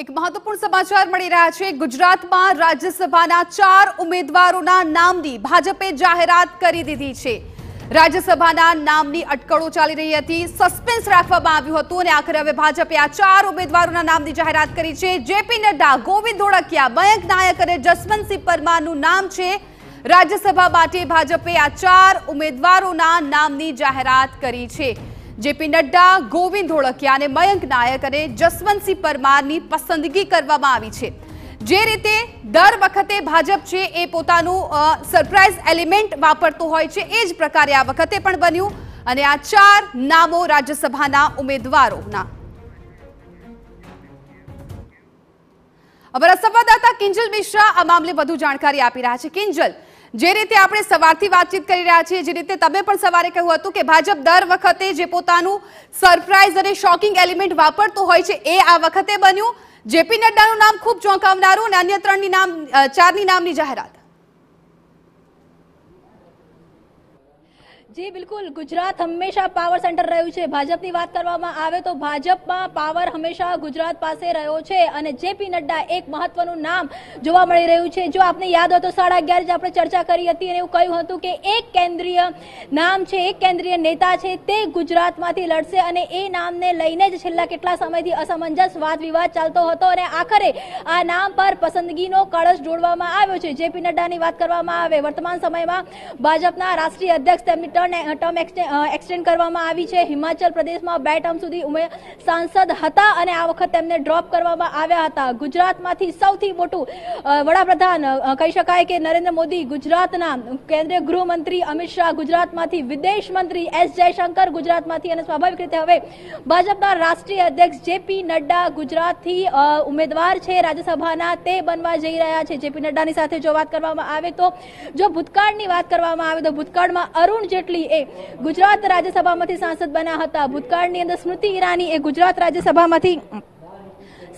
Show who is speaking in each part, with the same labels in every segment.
Speaker 1: એક મહત્વપૂર્ણ સમાચાર મળી રહ્યા છે ગુજરાતમાં રાજ્યસભાના ચાર ઉમેદવારોના નામની ભાજપે જાહેરાત કરી દીધી છે રાજ્યસભાના નામની અટકળો ચાલી રહી હતી સસ્પેન્સ રાખવામાં આવ્યું હતું અને આખરે હવે ભાજપે આ ચાર ઉમેદવારોના નામની જાહેરાત કરી છે જેપી નડ્ડા ગોવિંદ ધોળકિયા મયંક નાયક અને જસવંતસિંહ પરમારનું નામ છે રાજ્યસભા માટે ભાજપે આ ચાર ઉમેદવારોના નામની જાહેરાત કરી છે જેપી નડ્ડા ગોવિંદ ધોળકિયા અને મયંક નાયક અને જસવંતસિંહ પરમારની પસંદગી કરવામાં આવી છે જે રીતે દર વખતે ભાજપ છે એ પોતાનું સરપ્રાઇઝ એલિમેન્ટ વાપરતું હોય છે એ જ પ્રકારે આ વખતે પણ બન્યું અને આ ચાર નામો રાજ્યસભાના ઉમેદવારોના અમારા સંવાદદાતા કિંજલ મિશ્રા આ મામલે વધુ જાણકારી આપી રહ્યા છે કિંજલ જે રીતે આપણે સવારથી વાતચીત કરી રહ્યા છીએ જે રીતે તમે પણ સવારે કહ્યું હતું કે ભાજપ દર વખતે જે પોતાનું સરપ્રાઇઝ અને શોકિંગ એલિમેન્ટ વાપરતું હોય છે એ આ વખતે બન્યું જેપી નડ્ડાનું નામ ખૂબ ચોંકાવનારું અને અન્ય ત્રણની નામ ચારની નામની જાહેરાત
Speaker 2: જી બિલકુલ ગુજરાત હંમેશા પાવર સેન્ટર રહ્યું છે ભાજપની વાત કરવામાં આવે તો ભાજપમાં પાવર હંમેશા ગુજરાત પાસે રહ્યો છે અને જેપી નડ્ડા એક મહત્વનું નામ જોવા મળી રહ્યું છે જો આપને યાદ હોય તો સાડા અગિયાર જ આપણે ચર્ચા કરી હતી અને એવું કહ્યું હતું કે એક કેન્દ્રીય નામ છે એક કેન્દ્રીય નેતા છે તે ગુજરાતમાંથી લડશે અને એ નામને લઈને જ છેલ્લા કેટલા સમયથી અસમંજસ વાદ વિવાદ ચાલતો હતો અને આખરે આ નામ પર પસંદગીનો કળશ જોડવામાં આવ્યો છે જેપી નડ્ડાની વાત કરવામાં આવે વર્તમાન સમયમાં ભાજપના રાષ્ટ્રીય અધ્યક્ષ તેમની ટર્મ એક્સટેન્ડ કરવામાં આવી છે હિમાચલ પ્રદેશમાં બે ટર્મ સુધી સાંસદ હતા અને આ વખત તેમને ડ્રોપ કરવામાં આવ્યા હતા ગુજરાતમાંથી સૌથી મોટું વડાપ્રધાન કહી શકાય કે નરેન્દ્ર મોદી ગુજરાતના કેન્દ્રીય ગૃહમંત્રી અમિત શાહ ગુજરાતમાંથી વિદેશ મંત્રી એસ જયશંકર ગુજરાતમાંથી અને સ્વાભાવિક રીતે હવે ભાજપના રાષ્ટ્રીય અધ્યક્ષ જેપી નડ્ડા ગુજરાતથી ઉમેદવાર છે રાજ્યસભાના તે બનવા જઈ રહ્યા છે જેપી નડ્ડાની સાથે જો વાત કરવામાં આવે તો જો ભૂતકાળની વાત કરવામાં આવે તો ભૂતકાળમાં અરુણ જેટલી જેટલી એ ગુજરાત રાજ્યસભામાંથી સાંસદ બન્યા હતા ભૂતકાળની અંદર સ્મૃતિ ઈરાની એ ગુજરાત રાજ્યસભામાંથી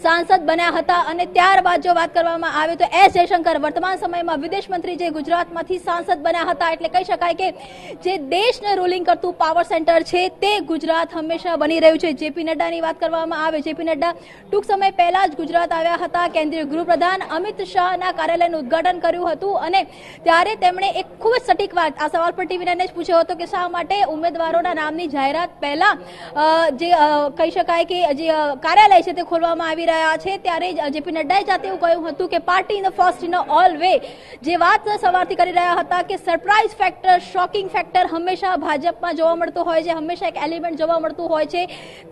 Speaker 2: સાંસદ બન્યા હતા અને ત્યારબાદ જો વાત કરવામાં આવે તો એસ જયશંકર વર્તમાન સમયમાં વિદેશ મંત્રી જે ગુજરાતમાંથી સાંસદ બન્યા હતા એટલે કહી શકાય કે જે દેશને રૂલિંગ કરતું પાવર સેન્ટર છે તે ગુજરાત હંમેશા બની રહ્યું છે જેપી નડ્ડાની વાત કરવામાં આવે જેપી નડ્ડા ટૂંક સમય પહેલા જ ગુજરાત આવ્યા હતા કેન્દ્રીય ગૃહપ્રધાન અમિત શાહના કાર્યાલયનું ઉદઘાટન કર્યું હતું અને ત્યારે તેમણે એક ખૂબ જ સટીક વાત આ સવાલ પર ટીવીને જ પૂછ્યો હતો કે શા માટે ઉમેદવારોના નામની જાહેરાત પહેલા જે કહી શકાય કે જે કાર્યાલય છે તે ખોલવામાં આવી રહ્યા રહ્યા છે ત્યારે જેપી નડ્ડાએ જાતે એવું કહ્યું હતું કે party in the first in all way જે વાત સવારથી કરી રહ્યા હતા કે સરપ્રાઇઝ ફેક્ટર શોકિંગ ફેક્ટર હંમેશા ભાજપમાં જોવા મળતો હોય છે હંમેશા એક એલિમેન્ટ જોવા મળતું હોય છે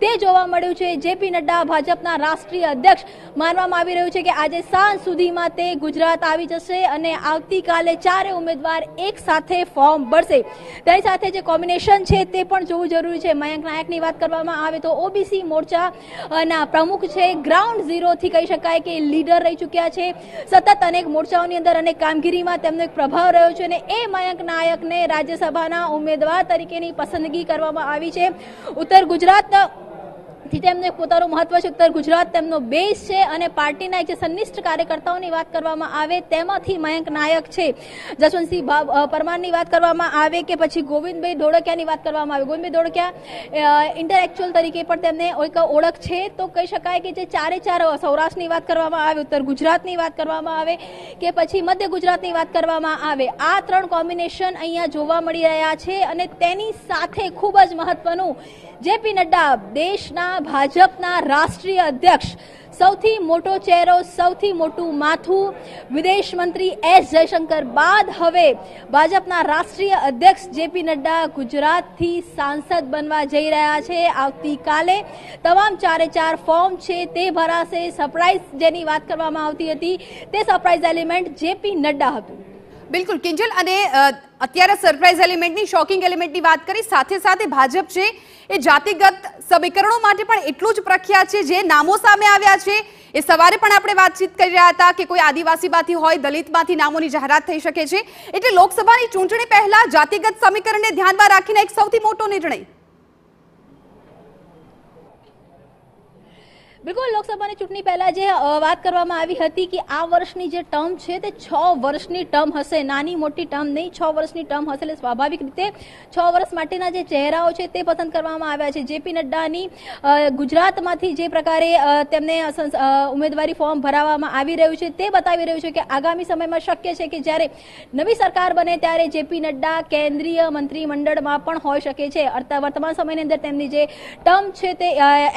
Speaker 2: તે જોવા મળ્યું છે જેપી નડ્ડા ભાજપના રાષ્ટ્રીય અધ્યક્ષ માનવામાં આવી રહ્યું છે કે આજે સાંજ સુધીમાં તે ગુજરાત આવી જશે અને આવતીકાલે ચારે ઉમેદવાર એક સાથે ફોર્મ ભરશે તેની સાથે જે કોમ્બિનેશન છે તે પણ જોવું જરૂરી છે મયંક નાયકની વાત કરવામાં આવે તો ઓબીસી મોરચાના પ્રમુખ છે ગ્રામ ગ્રાઉન્ડ ઝીરોથી કહી શકાય કે લીડર રહી ચૂક્યા છે સતત અનેક મોરચાઓની અંદર અને કામગીરીમાં તેમનો એક પ્રભાવ રહ્યો છે અને એ મયંક નાયકને રાજ્યસભાના ઉમેદવાર તરીકેની પસંદગી કરવામાં આવી છે ઉત્તર ગુજરાત થી તેમનું પોતાનું મહત્વ છે ઉત્તર ગુજરાત તેમનો બેઝ છે અને પાર્ટીના એક જે સંનિષ્ઠ કાર્યકર્તાઓની વાત કરવામાં આવે તેમાંથી મયંક નાયક છે જસવંતસિંહ પરમારની વાત કરવામાં આવે કે પછી ગોવિંદભાઈ ધોળકિયાની વાત કરવામાં આવે ગોવિંદભાઈ ધોળકિયા ઇન્ટરેક્ચ્યુઅલ તરીકે પણ તેમને એક ઓળખ છે તો કહી શકાય કે જે ચારે ચાર સૌરાષ્ટ્રની વાત કરવામાં આવે ઉત્તર ગુજરાતની વાત કરવામાં આવે કે પછી મધ્ય ગુજરાતની વાત કરવામાં આવે આ ત્રણ કોમ્બિનેશન અહીંયા જોવા મળી રહ્યા છે અને તેની સાથે ખૂબ જ મહત્વનું જેપી નડ્ડા દેશના ગુજરાતમાં ભાજપના રાષ્ટ્રીય અધ્યક્ષ સૌથી મોટો ચહેરો સૌથી મોટું માથું વિદેશ મંત્રી એસ જયશંકર બાદ હવે ભાજપના રાષ્ટ્રીય અધ્યક્ષ જેપી નડ્ડા ગુજરાતથી સાંસદ બનવા જઈ રહ્યા છે આવતીકાલે તમામ ચારે ચાર ફોર્મ છે તે ભરાશે સરપ્રાઇઝ
Speaker 1: જેની વાત કરવામાં આવતી હતી તે સરપ્રાઇઝ એલિમેન્ટ જેપી નડ્ડા હતું બિલકુલ કિંજલ અને અત્યારે સરપ્રાઇઝ એલિમેન્ટની શોકિંગ એલિમેન્ટની વાત કરી સાથે સાથે ભાજપ છે એ જાતિગત સમીકરણો માટે પણ એટલું જ પ્રખ્યાત છે જે નામો સામે આવ્યા છે એ સવારે પણ આપણે વાતચીત કરી રહ્યા હતા કે કોઈ આદિવાસીમાંથી હોય દલિતમાંથી નામોની જાહેરાત થઈ શકે છે એટલે લોકસભાની ચૂંટણી પહેલા જાતિગત સમીકરણને ધ્યાનમાં રાખીને એક સૌથી મોટો નિર્ણય બિલકુલ લોકસભાની
Speaker 2: ચૂંટણી પહેલા જે વાત કરવામાં આવી હતી કે આ વર્ષની જે ટર્મ છે તે છ વર્ષની ટર્મ હશે નાની મોટી ટર્મ નહીં છ વર્ષની ટર્મ હશે એટલે સ્વાભાવિક રીતે છ વર્ષ માટેના જે ચહેરાઓ છે તે પસંદ કરવામાં આવ્યા છે જેપી નડ્ડાની ગુજરાતમાંથી જે પ્રકારે તેમને ઉમેદવારી ફોર્મ ભરાવવામાં આવી રહ્યું છે તે બતાવી રહ્યું છે કે આગામી સમયમાં શક્ય છે કે જ્યારે નવી સરકાર બને ત્યારે જેપી નડ્ડા કેન્દ્રીય મંત્રીમંડળમાં પણ હોઈ શકે છે વર્તમાન સમયની અંદર તેમની જે ટર્મ છે તે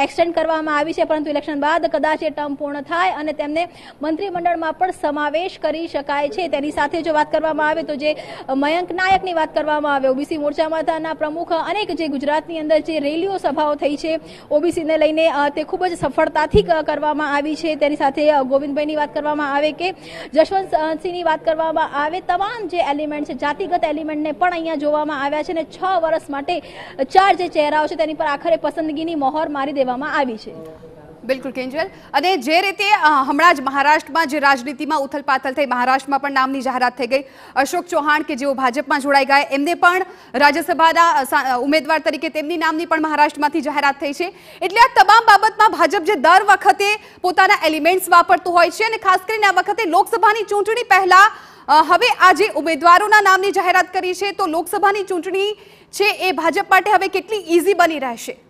Speaker 2: એક્સટેન્ડ કરવામાં આવી છે પરંતુ ઇલેક્શન બાદ કદાચ એ ટર્મ પૂર્ણ થાય અને તેમને મંત્રીમંડળમાં પણ સમાવેશ કરી શકાય છે તેની સાથે જો વાત કરવામાં આવે તો જે મયંક નાયકની વાત કરવામાં આવે ઓબીસી મોરચા પ્રમુખ અનેક જે ગુજરાતની અંદર જે રેલીઓ સભાઓ થઈ છે ઓબીસીને લઈને તે ખૂબ જ સફળતાથી કરવામાં આવી છે તેની સાથે ગોવિંદભાઈની વાત કરવામાં આવે કે જશવંતસિંહની વાત કરવામાં આવે તમામ જે એલિમેન્ટ છે જાતિગત એલિમેન્ટને પણ અહીંયા જોવામાં આવ્યા છે અને છ વર્ષ માટે ચાર જે ચહેરાઓ
Speaker 1: છે તેની પર આખરે પસંદગીની મહોર મારી દેવામાં આવી છે બિલકુલ કેન્જલ અને જે રીતે હમણાં જ મહારાષ્ટ્રમાં જે રાજનીતિમાં ઉથલપાથલ થઈ મહારાષ્ટ્રમાં પણ નામની જાહેરાત થઈ ગઈ અશોક ચૌહાણ કે જેઓ ભાજપમાં જોડાઈ ગયા એમને પણ રાજ્યસભાના ઉમેદવાર તરીકે તેમની નામની પણ મહારાષ્ટ્રમાંથી જાહેરાત થઈ છે એટલે આ તમામ બાબતમાં ભાજપ જે દર વખતે પોતાના એલિમેન્ટ્સ વાપરતું હોય છે અને ખાસ કરીને આ વખતે લોકસભાની ચૂંટણી પહેલાં હવે આ જે ઉમેદવારોના નામની જાહેરાત કરી છે તો લોકસભાની ચૂંટણી છે એ ભાજપ માટે હવે કેટલી ઇઝી બની રહેશે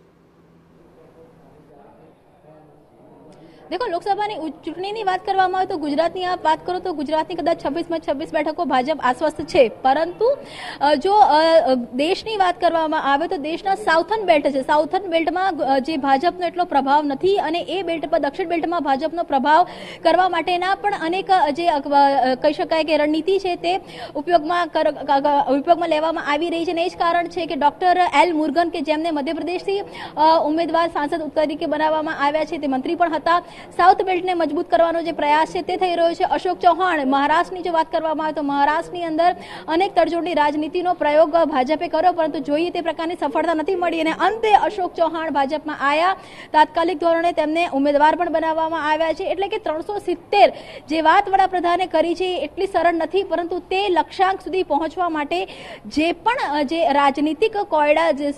Speaker 1: દેખો
Speaker 2: લોકસભાની ચૂંટણીની વાત કરવામાં આવે તો ગુજરાતની આપ વાત કરો તો ગુજરાતની કદાચ છવ્વીસમાં છવ્વીસ બેઠકો ભાજપ આશ્વસ્ત છે પરંતુ જો દેશની વાત કરવામાં આવે તો દેશના સાઉથન બેલ્ટ છે સાઉથન બેલ્ટમાં જે ભાજપનો એટલો પ્રભાવ નથી અને એ બેલ્ટ પર દક્ષિણ બેલ્ટમાં ભાજપનો પ્રભાવ કરવા માટેના પણ અનેક જે કહી શકાય કે રણનીતિ છે તે ઉપયોગમાં ઉપયોગમાં લેવામાં આવી રહી છે અને એ જ કારણ છે કે ડોક્ટર એલ મુર્ગન કે જેમને મધ્યપ્રદેશથી ઉમેદવાર સાંસદ તરીકે બનાવવામાં આવ્યા છે તે મંત્રી પણ હતા સાઉથ બેલ્ટને મજબૂત કરવાનો જે પ્રયાસ છે તે થઈ રહ્યો છે અશોક ચૌહાણ મહારાષ્ટ્રની જો વાત કરવામાં આવે તો મહારાષ્ટ્રની અંદર અનેક તડજોડની રાજનીતિનો પ્રયોગ ભાજપે કર્યો પરંતુ જોઈએ તે પ્રકારની સફળતા નથી મળી અને અંતે અશોક ચૌહાણ ભાજપમાં આવ્યા તાત્કાલિક ધોરણે તેમને ઉમેદવાર પણ બનાવવામાં આવ્યા છે એટલે કે ત્રણસો સિત્તેર જે વાત વડાપ્રધાને કરી છે એટલી સરળ નથી પરંતુ તે લક્ષ્યાંક સુધી પહોંચવા માટે જે પણ જે રાજનીતિક કોયડા જે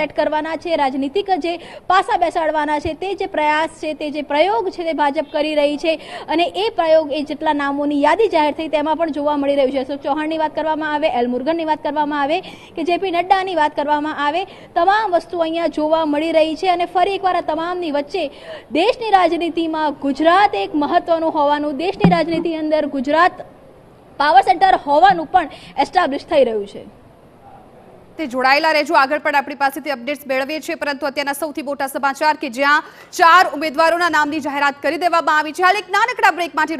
Speaker 2: સેટ કરવાના છે રાજનીતિક જે પાસા બેસાડવાના છે તે જે પ્રયાસ છે તે જે પ્રયોગ પ્રયોગ છે તે ભાજપ કરી રહી છે અને એ પ્રયોગ એ જેટલા નામોની યાદી જાહેર થઈ તેમાં પણ જોવા મળી રહ્યું છે અશોક ચૌહાણની વાત કરવામાં આવે એલ વાત કરવામાં આવે કે જેપી નડ્ડાની વાત કરવામાં આવે તમામ વસ્તુ અહીંયા જોવા મળી રહી છે અને ફરી એકવાર આ તમામની વચ્ચે દેશની રાજનીતિમાં ગુજરાત એક મહત્વનું હોવાનું દેશની રાજનીતિ અંદર ગુજરાત પાવર સેન્ટર હોવાનું પણ
Speaker 1: એસ્ટાબ્લિશ થઈ રહ્યું છે તે જોડાયેલા રહેજો આગળ પણ આપણી પાસેથી અપડેટ્સ મેળવીએ છીએ પરંતુ અત્યારના સૌથી મોટા સમાચાર કે જ્યાં ચાર ઉમેદવારોના નામની જાહેરાત કરી દેવામાં આવી છે હાલ એક નાનકડા બ્રેક માટે